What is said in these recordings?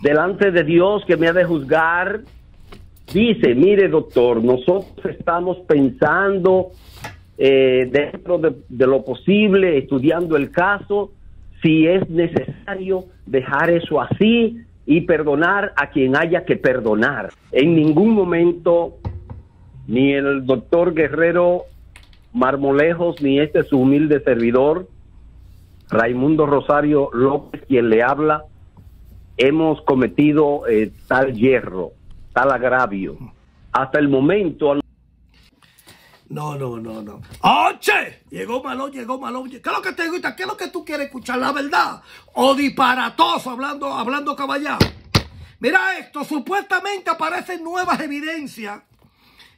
delante de Dios que me ha de juzgar, dice, mire doctor, nosotros estamos pensando eh, dentro de, de lo posible, estudiando el caso, si es necesario dejar eso así y perdonar a quien haya que perdonar. En ningún momento ni el doctor Guerrero Marmolejos, ni este su humilde servidor, Raimundo Rosario López, quien le habla, hemos cometido eh, tal hierro, tal agravio. Hasta el momento... No, no, no, no. ¡Oche! Llegó malo, llegó malo. ¿Qué es lo que te gusta? ¿Qué es lo que tú quieres escuchar? ¿La verdad? ¿O disparatoso hablando, hablando caballá? Mira esto, supuestamente aparecen nuevas evidencias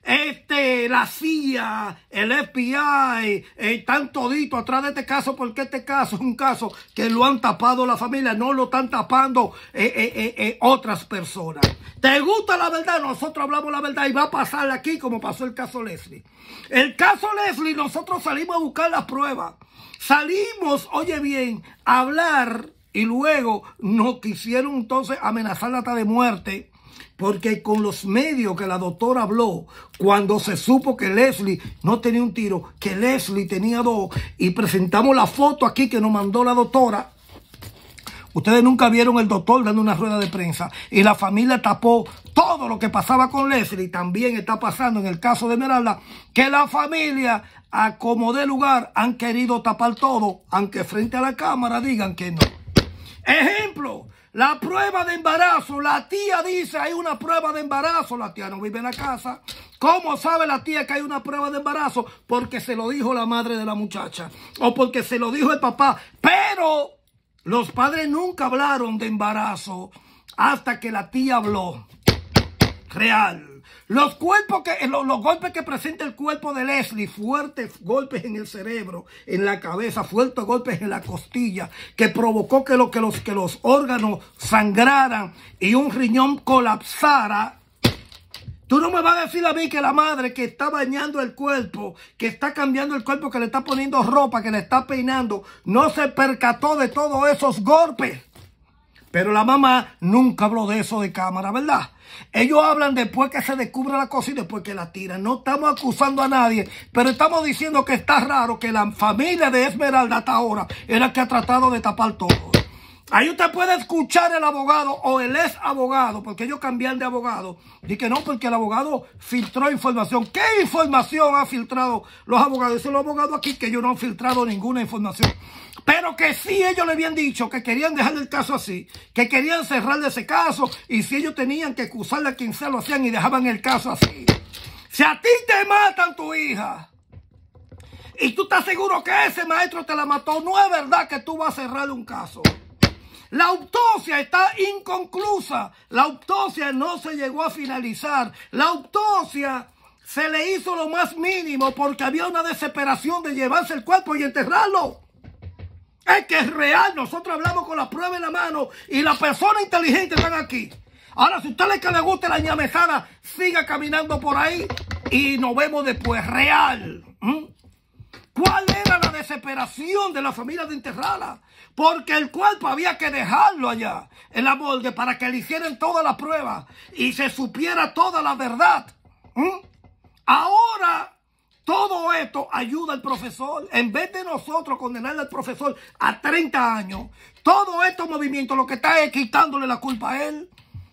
este, la CIA, el FBI, eh, están toditos atrás de este caso, porque este caso es un caso que lo han tapado la familia, no lo están tapando eh, eh, otras personas. ¿Te gusta la verdad? Nosotros hablamos la verdad y va a pasar aquí como pasó el caso Leslie. El caso Leslie, nosotros salimos a buscar las pruebas. Salimos, oye bien, a hablar y luego nos quisieron entonces amenazar hasta de muerte porque con los medios que la doctora habló, cuando se supo que Leslie no tenía un tiro, que Leslie tenía dos, y presentamos la foto aquí que nos mandó la doctora, Ustedes nunca vieron el doctor dando una rueda de prensa y la familia tapó todo lo que pasaba con Leslie. También está pasando en el caso de Meralda, que la familia, a como de lugar, han querido tapar todo, aunque frente a la cámara digan que no. Ejemplo, la prueba de embarazo, la tía dice, hay una prueba de embarazo, la tía no vive en la casa. ¿Cómo sabe la tía que hay una prueba de embarazo? Porque se lo dijo la madre de la muchacha o porque se lo dijo el papá. Pero los padres nunca hablaron de embarazo hasta que la tía habló. Real. Los, cuerpos que, eh, los, golpes que presenta el cuerpo de Leslie, fuertes golpes en el cerebro, en la cabeza, fuertes golpes en la costilla, que provocó que, lo, que, los, que los órganos sangraran y un riñón colapsara Tú no me vas a decir a mí que la madre que está bañando el cuerpo, que está cambiando el cuerpo, que le está poniendo ropa, que le está peinando, no se percató de todos esos golpes. Pero la mamá nunca habló de eso de cámara, ¿verdad? Ellos hablan después que se descubre la cosa y después que la tiran. No estamos acusando a nadie, pero estamos diciendo que está raro que la familia de Esmeralda hasta ahora era la que ha tratado de tapar todo. Ahí usted puede escuchar el abogado o el ex abogado, porque ellos cambian de abogado. Y que no, porque el abogado filtró información. ¿Qué información han filtrado los abogados? Dicen los abogados aquí que ellos no han filtrado ninguna información. Pero que si ellos le habían dicho que querían dejar el caso así, que querían cerrar ese caso. Y si ellos tenían que acusarle a quien sea, lo hacían y dejaban el caso así. Si a ti te matan tu hija. Y tú estás seguro que ese maestro te la mató. No es verdad que tú vas a cerrar un caso. La autopsia está inconclusa. La autopsia no se llegó a finalizar. La autopsia se le hizo lo más mínimo porque había una desesperación de llevarse el cuerpo y enterrarlo. Es que es real. Nosotros hablamos con la prueba en la mano y las personas inteligentes están aquí. Ahora, si a usted que le guste la ñamejada, siga caminando por ahí y nos vemos después. Real. ¿Mm? ¿Cuál es? separación de la familia de enterrarla, porque el cuerpo había que dejarlo allá en la molde para que le hicieran todas las pruebas y se supiera toda la verdad. Ahora todo esto ayuda al profesor. En vez de nosotros condenarle al profesor a 30 años, todo este movimiento lo que está es quitándole la culpa a él.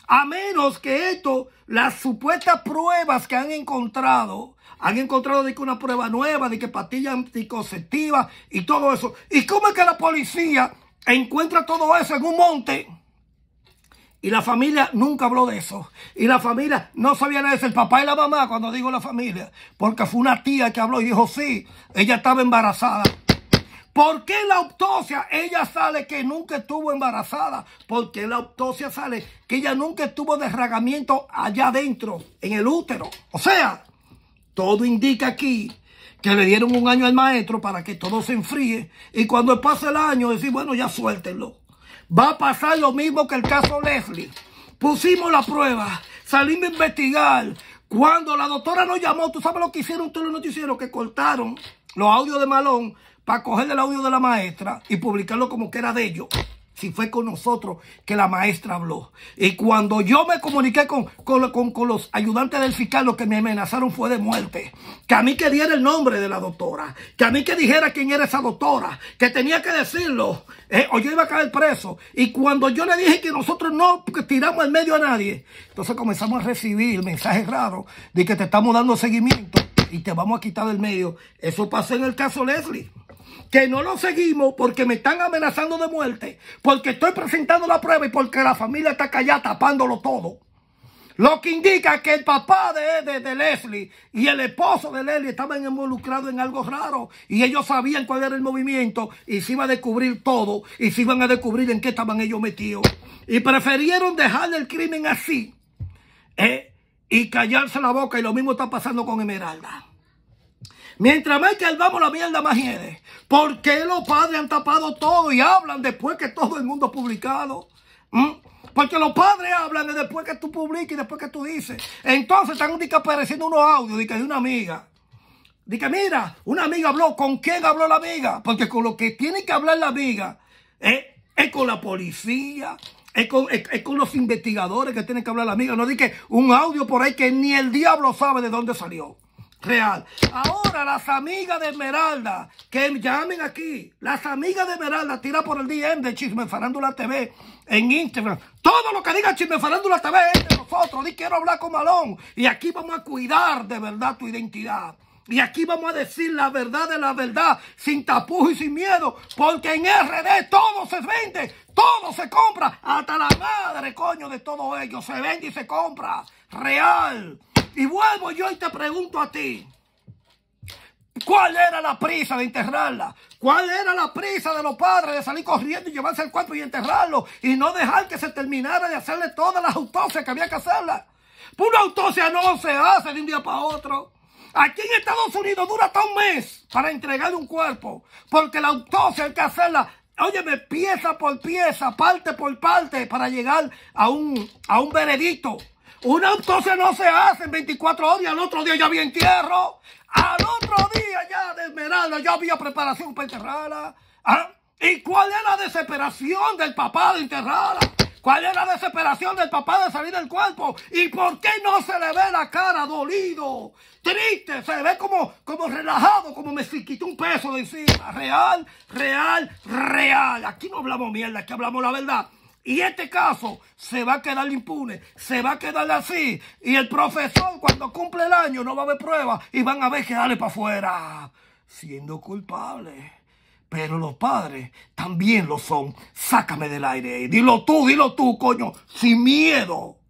A menos que esto, las supuestas pruebas que han encontrado, han encontrado de que una prueba nueva, de que pastillas anticonceptivas y todo eso. ¿Y cómo es que la policía encuentra todo eso en un monte? Y la familia nunca habló de eso. Y la familia no sabía nada de eso. El papá y la mamá, cuando digo la familia, porque fue una tía que habló y dijo, sí, ella estaba embarazada. ¿Por qué la autopsia ella sale que nunca estuvo embarazada? Porque qué la autopsia sale que ella nunca estuvo desragamiento allá adentro, en el útero. O sea, todo indica aquí que le dieron un año al maestro para que todo se enfríe y cuando pase el año decir, bueno, ya suéltenlo. Va a pasar lo mismo que el caso Leslie. Pusimos la prueba, salimos a investigar. Cuando la doctora nos llamó, tú sabes lo que hicieron Ustedes los noticieros, que cortaron los audios de Malón para coger el audio de la maestra y publicarlo como que era de ellos. Si fue con nosotros que la maestra habló. Y cuando yo me comuniqué con, con, los ayudantes del fiscal, lo que me amenazaron fue de muerte. Que a mí que diera el nombre de la doctora. Que a mí que dijera quién era esa doctora. Que tenía que decirlo. Eh, o yo iba a caer preso. Y cuando yo le dije que nosotros no tiramos el medio a nadie. Entonces comenzamos a recibir mensajes raros de que te estamos dando seguimiento y te vamos a quitar del medio. Eso pasó en el caso Leslie que no lo seguimos porque me están amenazando de muerte, porque estoy presentando la prueba y porque la familia está callada tapándolo todo. Lo que indica que el papá de, de, Leslie y el esposo de Leslie estaban involucrados en algo raro y ellos sabían cuál era el movimiento y se iba a descubrir todo y se iban a descubrir en qué estaban ellos metidos. Y prefirieron dejar el crimen así eh, y callarse la boca y lo mismo está pasando con Emeralda. Mientras más calvamos la mierda, más viene. qué los padres han tapado todo y hablan después que todo el mundo ha publicado? ¿Mm? Porque los padres hablan de después que tú publiques y después que tú dices. Entonces están desapareciendo apareciendo unos audios de, una amiga. Dice, mira, una amiga habló. ¿Con quién habló la amiga? Porque con lo que tiene que hablar la amiga es con la policía, es con, los investigadores que tienen que hablar la amiga. No dije un audio por ahí que ni el diablo sabe de dónde salió real. Ahora las amigas de Esmeralda, que llamen aquí, las amigas de Esmeralda, tira por el DM de Chisme Farándula TV en Instagram. Todo lo que diga Chisme Farándula TV es de nosotros. Di quiero hablar con Malón. Y aquí vamos a cuidar de verdad tu identidad. Y aquí vamos a decir la verdad de la verdad, sin tapujos y sin miedo, porque en RD todo se vende, todo se compra, hasta la madre, coño, de todos ellos, se vende y se compra, real. Y vuelvo yo y te pregunto a ti. ¿Cuál era la prisa de enterrarla? ¿Cuál era la prisa de los padres de salir corriendo y llevarse el cuerpo y enterrarlo? Y no dejar que se terminara de hacerle todas las autopsias que había que hacerla. Pura pues una autopsia no se hace de un día para otro. Aquí en Estados Unidos dura hasta un mes para entregar un cuerpo. Porque la autopsia hay que hacerla, óyeme, pieza por pieza, parte por parte, para llegar a un, a un veredicto. Una autopsia no se hace en 24 horas y al otro día ya había entierro. Al otro día ya de Esmeralda ya había preparación para enterrarla. Ah, ¿Y cuál es la desesperación del papá de enterrarla? ¿Cuál es la desesperación del papá de salir del cuerpo? ¿Y por qué no se le ve la cara dolido? Triste, se le ve como, como relajado, como me quitó un peso de encima. Real, real, real. Aquí no hablamos mierda, aquí hablamos la verdad. Y este caso se va a quedar impune, se va a quedar así. Y el profesor cuando cumple el año no va a haber pruebas y van a ver que dale para afuera, siendo culpable. Pero los padres también lo son. Sácame del aire. Dilo tú, dilo tú, coño, sin miedo.